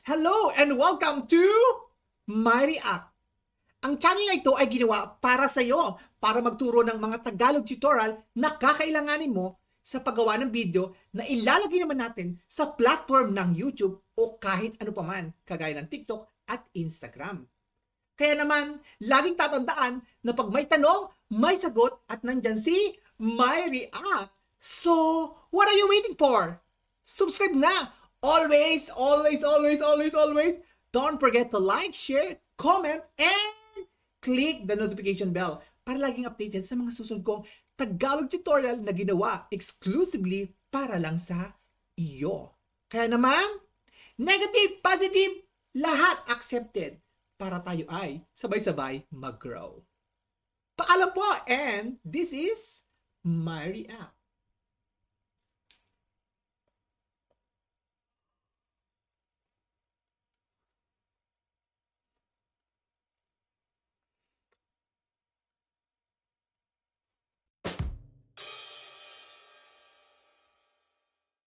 Hello and welcome to My React. Ang channel na ito ay ginawa para sa iyo, para magturo ng mga Tagalog tutorial na kakailanganin mo sa paggawa ng video na ilalagay naman natin sa platform ng YouTube o kahit ano paman, kagaya ng TikTok at Instagram. Kaya naman, laging tatandaan na pag may tanong, may sagot at nandyan si My React. So, what are you waiting for? Subscribe na Always, always, always, always, always, don't forget to like, share, comment, and click the notification bell para laging updated sa mga susunod kong Tagalog tutorial na ginawa exclusively para lang sa iyo. Kaya naman, negative, positive, lahat accepted para tayo ay sabay-sabay mag-grow. Paalam po and this is my react.